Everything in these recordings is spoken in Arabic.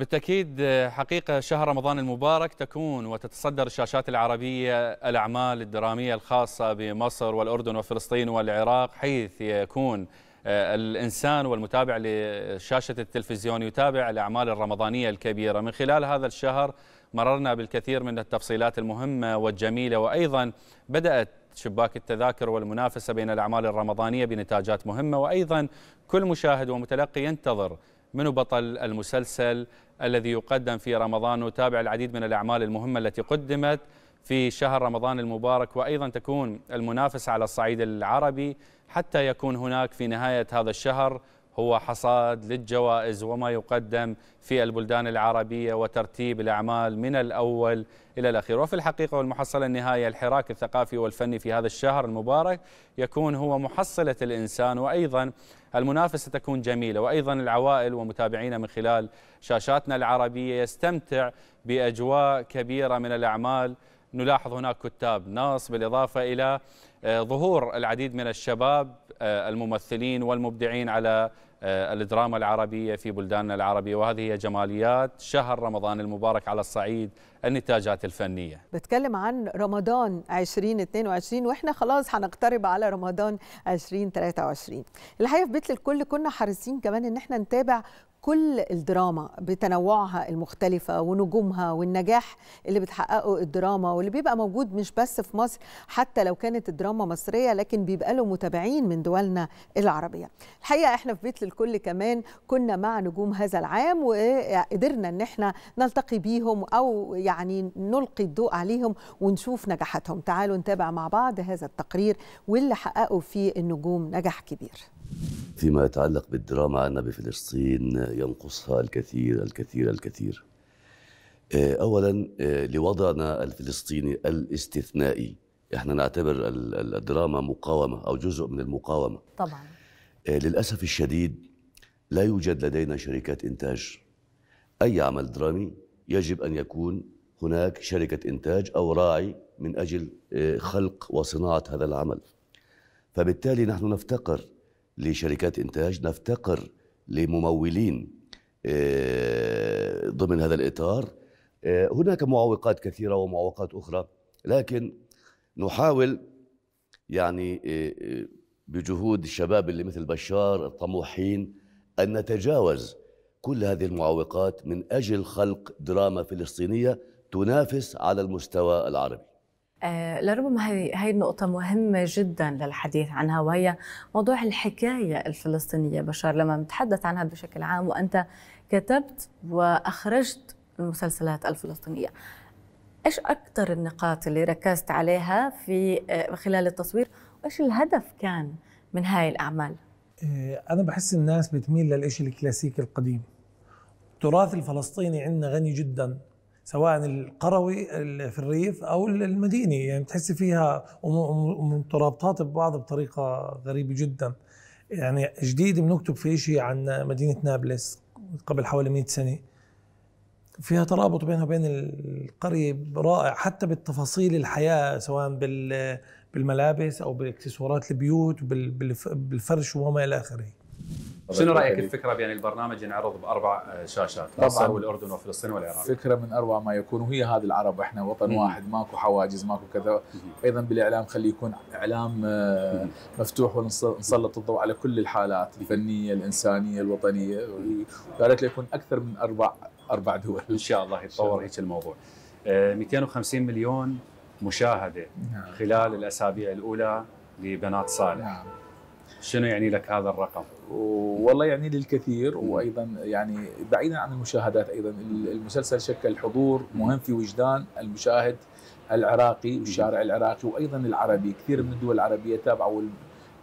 بالتأكيد حقيقة شهر رمضان المبارك تكون وتتصدر الشاشات العربية الأعمال الدرامية الخاصة بمصر والأردن وفلسطين والعراق حيث يكون آه، الإنسان والمتابع لشاشة التلفزيون يتابع الأعمال الرمضانية الكبيرة من خلال هذا الشهر مررنا بالكثير من التفصيلات المهمة والجميلة وأيضا بدأت شباك التذاكر والمنافسة بين الأعمال الرمضانية بنتاجات مهمة وأيضا كل مشاهد ومتلقي ينتظر من بطل المسلسل الذي يقدم في رمضان وتابع العديد من الأعمال المهمة التي قدمت في شهر رمضان المبارك وأيضا تكون المنافسة على الصعيد العربي حتى يكون هناك في نهاية هذا الشهر هو حصاد للجوائز وما يقدم في البلدان العربية وترتيب الأعمال من الأول إلى الأخير وفي الحقيقة والمحصلة النهائية الحراك الثقافي والفني في هذا الشهر المبارك يكون هو محصلة الإنسان وأيضا المنافسة تكون جميلة وأيضا العوائل ومتابعينا من خلال شاشاتنا العربية يستمتع بأجواء كبيرة من الأعمال نلاحظ هناك كتاب نص بالإضافة إلى آه، ظهور العديد من الشباب آه، الممثلين والمبدعين على آه، الدراما العربية في بلداننا العربية وهذه هي جماليات شهر رمضان المبارك على الصعيد النتاجات الفنية بتكلم عن رمضان 2022 وإحنا خلاص هنقترب على رمضان 2023 الحقيقة في بيت للكل كنا حريصين كمان إن إحنا نتابع كل الدراما بتنوعها المختلفة ونجومها والنجاح اللي بتحققه الدراما واللي بيبقى موجود مش بس في مصر حتى لو كانت الدراما مصرية لكن بيبقى له متابعين من دولنا العربية الحقيقة احنا في بيت للكل كمان كنا مع نجوم هذا العام وقدرنا ان احنا نلتقي بيهم او يعني نلقي الضوء عليهم ونشوف نجاحاتهم تعالوا نتابع مع بعض هذا التقرير واللي حققوا فيه النجوم نجاح كبير فيما يتعلق بالدراما عنا بفلسطين ينقصها الكثير الكثير الكثير آه، اولا آه، لوضعنا الفلسطيني الاستثنائي احنا نعتبر الدراما مقاومه او جزء من المقاومه طبعا آه، للاسف الشديد لا يوجد لدينا شركات انتاج اي عمل درامي يجب ان يكون هناك شركه انتاج او راعي من اجل خلق وصناعه هذا العمل فبالتالي نحن نفتقر لشركات إنتاج نفتقر لممولين آه، ضمن هذا الإطار آه، هناك معوقات كثيرة ومعوقات أخرى لكن نحاول يعني آه، بجهود الشباب اللي مثل بشار الطموحين أن نتجاوز كل هذه المعوقات من أجل خلق دراما فلسطينية تنافس على المستوى العربي آه لربما هي هي النقطة مهمة جدا للحديث عنها وهي موضوع الحكاية الفلسطينية بشار لما نتحدث عنها بشكل عام وأنت كتبت وأخرجت المسلسلات الفلسطينية ايش اكثر النقاط اللي ركزت عليها في آه، خلال التصوير وايش الهدف كان من هاي الاعمال آه، انا بحس الناس بتميل للإشي الكلاسيكي القديم التراث الفلسطيني عندنا غني جدا سواء القروي في الريف او المديني يعني تحس فيها مترابطات ببعض بطريقه غريبه جدا يعني جديد بنكتب في شيء عن مدينه نابلس قبل حوالي 100 سنه فيها ترابط بينها وبين القرية رائع حتى بالتفاصيل الحياة سواء بالملابس أو باكسسوارات البيوت بالفرش وما إلى آخره شنو رايك الفكره بان البرنامج ينعرض باربع شاشات طبعا والاردن وفلسطين والعراق فكره من اروع ما يكون وهي هذه العرب احنا وطن واحد ماكو حواجز ماكو كذا ايضا بالاعلام خليه يكون اعلام آه، مفتوح ونسلط الضوء على كل الحالات الفنيه الانسانيه الوطنيه ويا ريت يكون اكثر من اربع اربع دول ان شاء الله يتطور هيك الموضوع 250 آه، مليون مشاهده نعم. خلال الاسابيع الاولى لبنات صالح نعم. شنو يعني لك هذا الرقم؟ والله يعني لي الكثير وايضا يعني بعيدا عن المشاهدات ايضا المسلسل شكل حضور مهم في وجدان المشاهد العراقي والشارع العراقي وايضا العربي، كثير من الدول العربيه تابعوا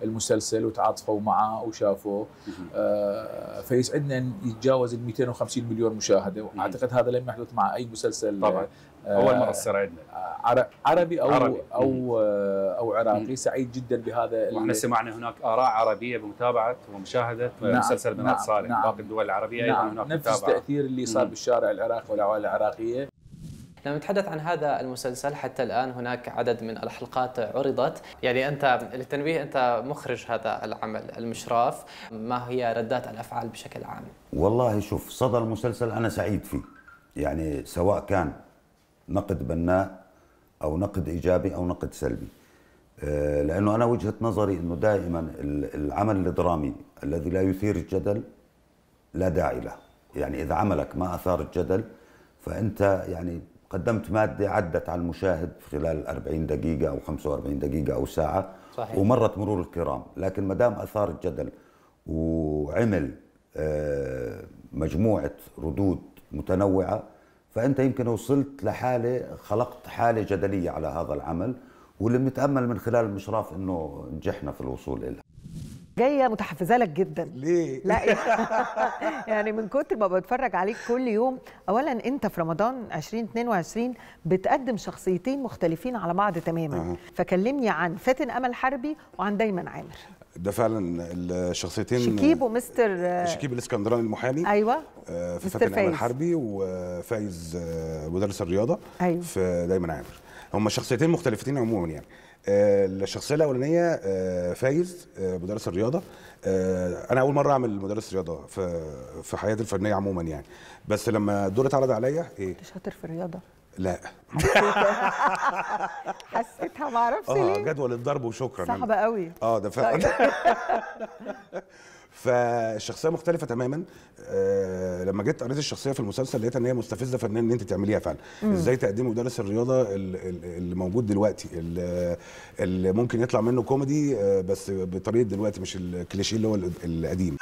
المسلسل وتعاطفوا معه وشافوه آه فيسعدنا ان يتجاوز ال 250 مليون مشاهده واعتقد هذا لم يحدث مع اي مسلسل طبعا آه اول مره تصير عندنا عربي او عربي. او آه او عراقي سعيد جدا بهذا واحنا سمعنا هناك اراء عربيه بمتابعه ومشاهده نعم مسلسل بنات نعم صالح نعم باقي الدول العربيه نعم ايضا هناك نفس متابعه التاثير اللي صار بالشارع العراقي والعوائل العراقيه لما نتحدث عن هذا المسلسل حتى الان هناك عدد من الحلقات عرضت يعني انت للتنبيه انت مخرج هذا العمل المشراف ما هي ردات الافعال بشكل عام والله شوف صدى المسلسل انا سعيد فيه يعني سواء كان نقد بناء او نقد ايجابي او نقد سلبي آه، لانه انا وجهه نظري انه دائما العمل الدرامي الذي لا يثير الجدل لا داعي له يعني اذا عملك ما اثار الجدل فانت يعني قدمت ماده عدت على المشاهد خلال 40 دقيقه او 45 دقيقه او ساعه صحيح. ومرت مرور الكرام لكن ما دام اثار الجدل وعمل آه، مجموعه ردود متنوعه فانت يمكن وصلت لحاله خلقت حاله جدليه على هذا العمل واللي بنتامل من خلال المشراف انه نجحنا في الوصول لها جايه متحفزه لك جدا ليه لا يعني من كتر ما بتفرج عليك كل يوم اولا انت في رمضان 2022 بتقدم شخصيتين مختلفين على بعض تماما أه. فكلمني عن فاتن امل حربي وعن دايما عامر ده فعلا الشخصيتين شكيب ومستر شكيب الاسكندراني المحامي ايوه آه، في فاتن امل حربي وفايز آه، مدرس الرياضه أيوة. في دايما عامر هم شخصيتين مختلفتين عموما يعني آه، الشخصيه الاولانيه آه، فايز آه، مدرس الرياضه انا اول مره اعمل مدرس رياضه في في حياتي الفنيه عموما يعني بس لما الدور اتعرض عليا ايه انت شاطر في الرياضه لا حسيتها ما اعرفش ليه اه جدول الضرب وشكرا صعبه قوي اه ده فعلا طيب. فالشخصيه مختلفه تماما آه لما جيت قريت الشخصيه في المسلسل لقيت ان هي مستفزه فنان ان انت تعمليها فعلا مم. ازاي تقدمي مدرس الرياضه اللي موجود دلوقتي اللي ممكن يطلع منه كوميدي آه، بس بطريقه دلوقتي مش الكليشيه اللي هو القديم